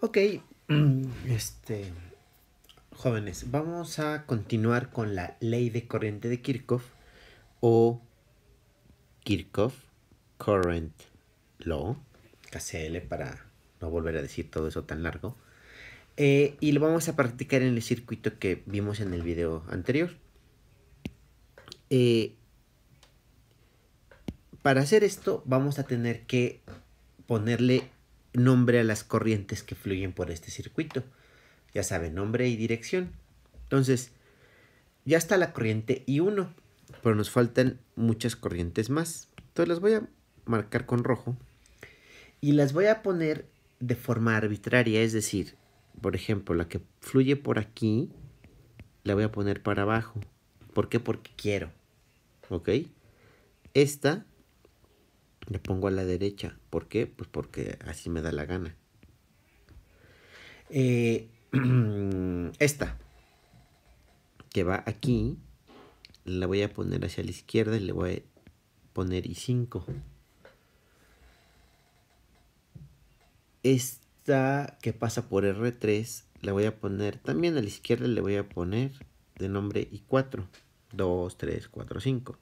Ok, este, jóvenes, vamos a continuar con la ley de corriente de Kirchhoff o Kirchhoff Current Law, KCL para no volver a decir todo eso tan largo. Eh, y lo vamos a practicar en el circuito que vimos en el video anterior. Eh, para hacer esto vamos a tener que ponerle nombre a las corrientes que fluyen por este circuito. Ya sabe nombre y dirección. Entonces, ya está la corriente I1, pero nos faltan muchas corrientes más. Entonces las voy a marcar con rojo y las voy a poner de forma arbitraria, es decir, por ejemplo, la que fluye por aquí, la voy a poner para abajo. ¿Por qué? Porque quiero. ¿Ok? Esta le pongo a la derecha. ¿Por qué? Pues porque así me da la gana. Eh, esta, que va aquí, la voy a poner hacia la izquierda y le voy a poner I5. Esta que pasa por R3, la voy a poner también a la izquierda, le voy a poner de nombre I4. 2, 3, 4, 5.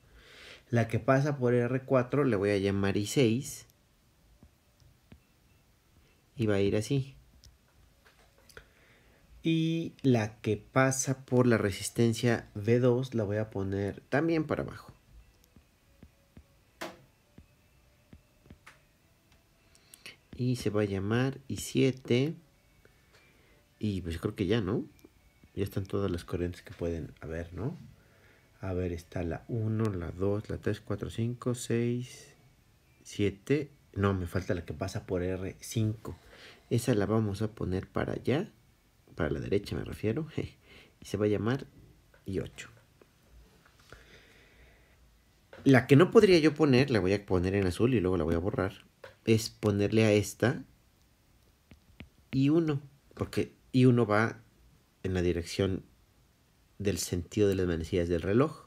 La que pasa por R4 le voy a llamar I6. Y va a ir así. Y la que pasa por la resistencia V2 la voy a poner también para abajo. Y se va a llamar I7. Y pues creo que ya, ¿no? Ya están todas las corrientes que pueden haber, ¿no? A ver, está la 1, la 2, la 3, 4, 5, 6, 7. No, me falta la que pasa por R5. Esa la vamos a poner para allá. Para la derecha me refiero. y se va a llamar I8. La que no podría yo poner, la voy a poner en azul y luego la voy a borrar. Es ponerle a esta I1. Porque I1 va en la dirección del sentido de las manecillas del reloj,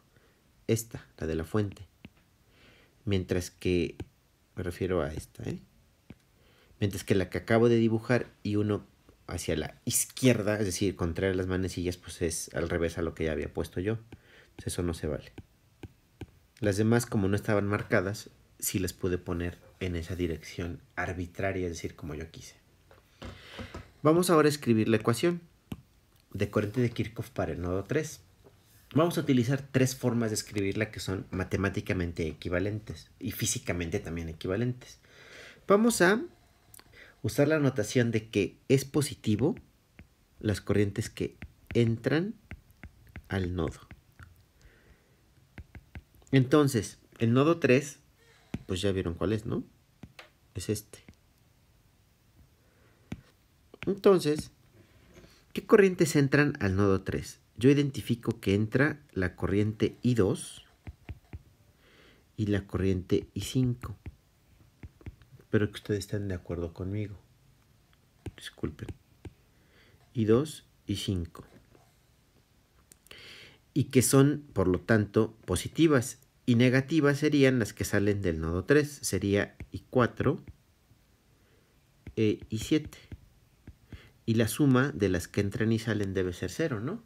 esta, la de la fuente. Mientras que, me refiero a esta, ¿eh? mientras que la que acabo de dibujar y uno hacia la izquierda, es decir, contraer las manecillas, pues es al revés a lo que ya había puesto yo. Pues eso no se vale. Las demás, como no estaban marcadas, sí las pude poner en esa dirección arbitraria, es decir, como yo quise. Vamos ahora a escribir la ecuación de corriente de Kirchhoff para el nodo 3. Vamos a utilizar tres formas de escribirla que son matemáticamente equivalentes y físicamente también equivalentes. Vamos a usar la notación de que es positivo las corrientes que entran al nodo. Entonces, el nodo 3, pues ya vieron cuál es, ¿no? Es este. Entonces, ¿Qué corrientes entran al nodo 3? Yo identifico que entra la corriente I2 y la corriente I5. Espero que ustedes estén de acuerdo conmigo. Disculpen. I2 y 5. Y que son, por lo tanto, positivas. Y negativas serían las que salen del nodo 3. Sería I4 e I7 y la suma de las que entran y salen debe ser 0, ¿no?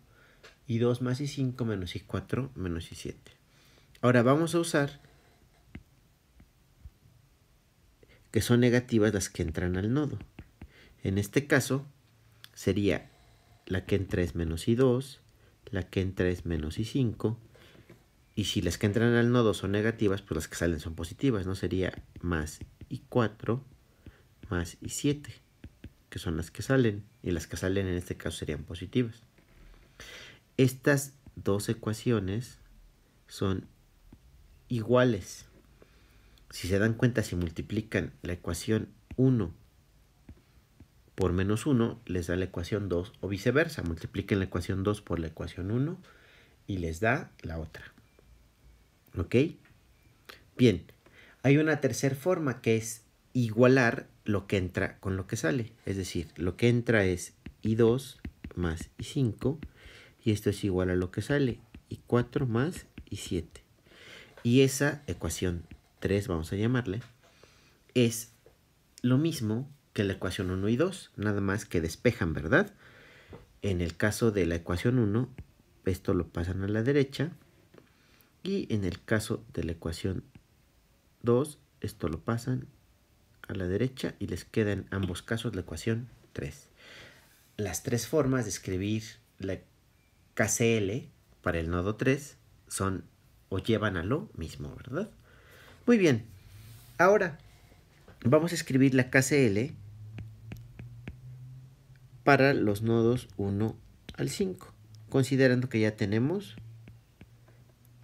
Y 2 más y 5 menos y 4 menos y 7. Ahora vamos a usar que son negativas las que entran al nodo. En este caso sería la que entra es menos y 2, la que entra es menos y 5, y si las que entran al nodo son negativas, pues las que salen son positivas, ¿no? Sería más y 4 más y 7 que son las que salen, y las que salen en este caso serían positivas. Estas dos ecuaciones son iguales. Si se dan cuenta, si multiplican la ecuación 1 por menos 1, les da la ecuación 2 o viceversa. Multipliquen la ecuación 2 por la ecuación 1 y les da la otra. ¿Ok? Bien, hay una tercera forma que es igualar lo que entra con lo que sale. Es decir, lo que entra es I2 más I5 y esto es igual a lo que sale, I4 más I7. Y esa ecuación 3, vamos a llamarle, es lo mismo que la ecuación 1 y 2, nada más que despejan, ¿verdad? En el caso de la ecuación 1, esto lo pasan a la derecha. Y en el caso de la ecuación 2, esto lo pasan a la derecha y les queda en ambos casos la ecuación 3. Las tres formas de escribir la KCL para el nodo 3 son o llevan a lo mismo, ¿verdad? Muy bien, ahora vamos a escribir la KCL para los nodos 1 al 5, considerando que ya tenemos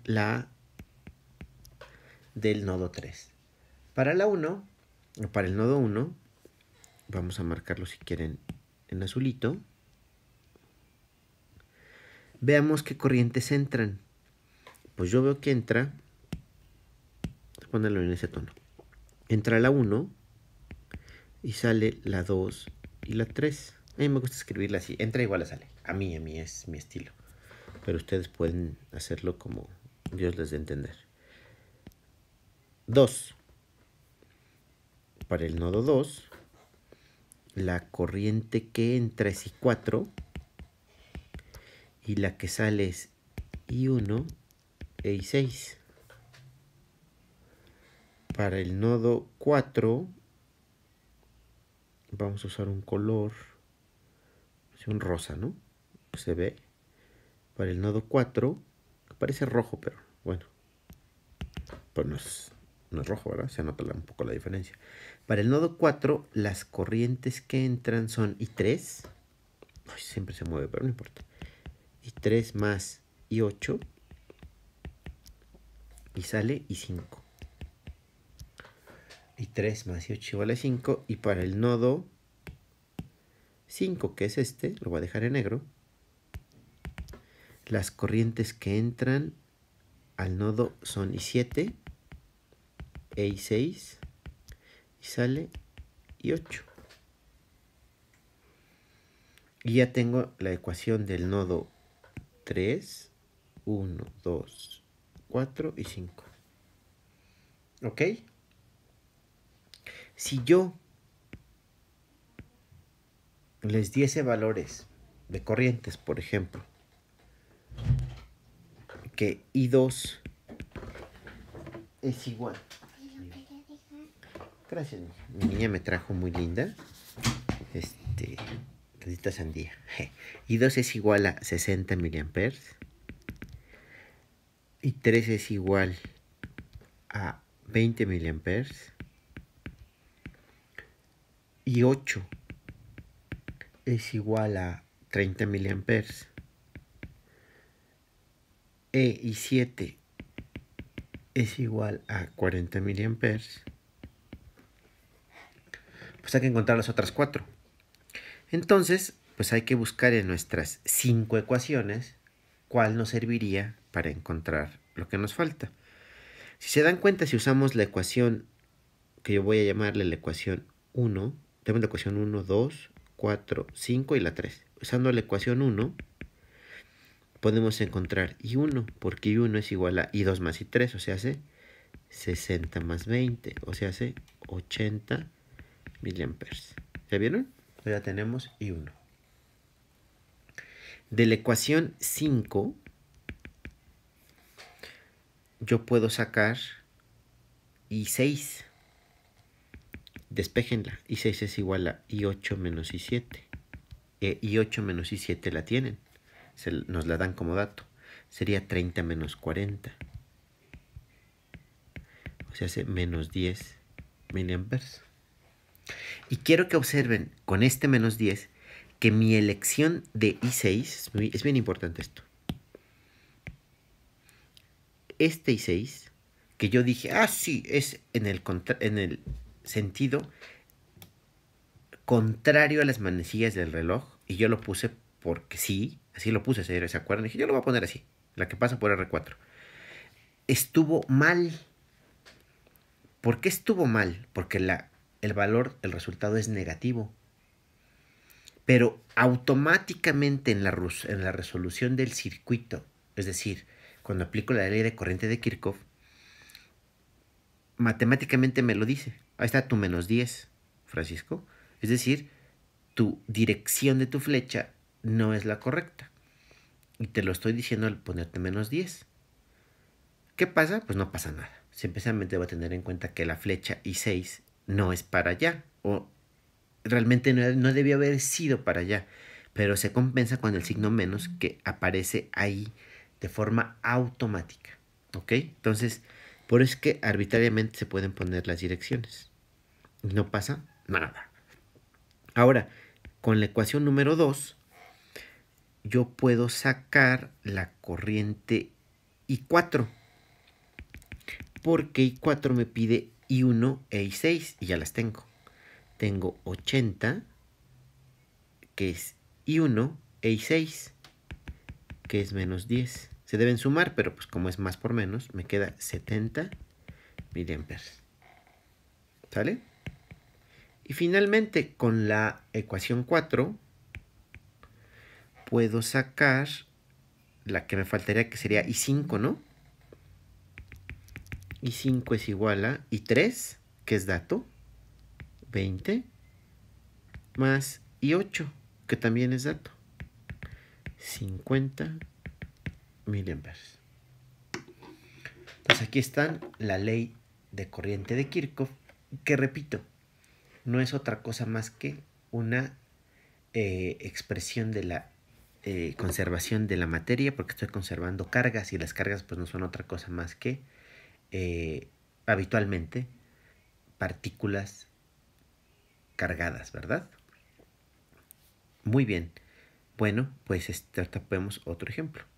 la del nodo 3. Para la 1 para el nodo 1, vamos a marcarlo si quieren en azulito. Veamos qué corrientes entran. Pues yo veo que entra, ponerlo en ese tono. Entra la 1 y sale la 2 y la 3. A mí me gusta escribirla así. Entra igual a sale. A mí, a mí es mi estilo. Pero ustedes pueden hacerlo como Dios les dé entender. 2 para el nodo 2, la corriente que entra es I4 y la que sale es I1 e I6. Para el nodo 4 vamos a usar un color, un rosa, ¿no? Se ve. Para el nodo 4 parece rojo, pero bueno. Pues no no es rojo, ¿verdad? Se nota un poco la diferencia. Para el nodo 4, las corrientes que entran son I3. siempre se mueve, pero no importa. I3 más I8. Y sale I5. I3 más I8 igual a 5. Y para el nodo 5, que es este, lo voy a dejar en negro. Las corrientes que entran al nodo son I7 e 6 y sale y 8. Y ya tengo la ecuación del nodo 3, 1, 2, 4 y 5. ¿Ok? Si yo les diese valores de corrientes, por ejemplo, que I2 es igual Gracias, mi niña me trajo muy linda. Este, sandía. Y 2 es igual a 60 miliamperes. Y 3 es igual a 20 miliamperes. Y 8 es igual a 30 miliamperes. E, y 7 es igual a 40 miliamperes pues hay que encontrar las otras cuatro. Entonces, pues hay que buscar en nuestras cinco ecuaciones cuál nos serviría para encontrar lo que nos falta. Si se dan cuenta, si usamos la ecuación que yo voy a llamarle la ecuación 1, tenemos la ecuación 1, 2, 4, 5 y la 3. Usando la ecuación 1, podemos encontrar I1, porque I1 es igual a I2 más I3, o sea, hace 60 más 20, o sea, hace 80 miliamperes. ¿Ya vieron? Ya tenemos I1. De la ecuación 5, yo puedo sacar I6. Despejenla. I6 es igual a I8 menos I7. I8 eh, menos I7 la tienen. nos la dan como dato. Sería 30 menos 40. O sea, hace menos 10 miliamperes. Y quiero que observen con este menos 10 que mi elección de I6, es, bien importante esto, este I6, que yo dije, ah, sí, es en el, en el sentido contrario a las manecillas del reloj, y yo lo puse porque sí, así lo puse, ¿se acuerdan? Y dije, yo lo voy a poner así, la que pasa por R4. Estuvo mal. ¿Por qué estuvo mal? Porque la el valor, el resultado es negativo. Pero automáticamente en la, en la resolución del circuito, es decir, cuando aplico la ley de corriente de Kirchhoff, matemáticamente me lo dice. Ahí está tu menos 10, Francisco. Es decir, tu dirección de tu flecha no es la correcta. Y te lo estoy diciendo al ponerte menos 10. ¿Qué pasa? Pues no pasa nada. Simplemente voy a tener en cuenta que la flecha I6 no es para allá o realmente no, no debió haber sido para allá, pero se compensa con el signo menos que aparece ahí de forma automática. ¿Ok? Entonces, por eso es que arbitrariamente se pueden poner las direcciones. No pasa nada. Ahora, con la ecuación número 2, yo puedo sacar la corriente I4. Porque I4 me pide y 1 e y 6 y ya las tengo. Tengo 80 que es y 1 e y 6 que es menos 10. Se deben sumar, pero pues como es más por menos, me queda 70 miliamperes. ¿Sale? Y finalmente con la ecuación 4 puedo sacar la que me faltaría que sería I5, ¿no? Y 5 es igual a, y 3, que es dato, 20, más y 8, que también es dato, 50 miliamperes. Entonces pues aquí está la ley de corriente de Kirchhoff, que repito, no es otra cosa más que una eh, expresión de la eh, conservación de la materia, porque estoy conservando cargas y las cargas pues no son otra cosa más que eh, habitualmente partículas cargadas, ¿verdad? Muy bien. Bueno, pues este, otro ejemplo.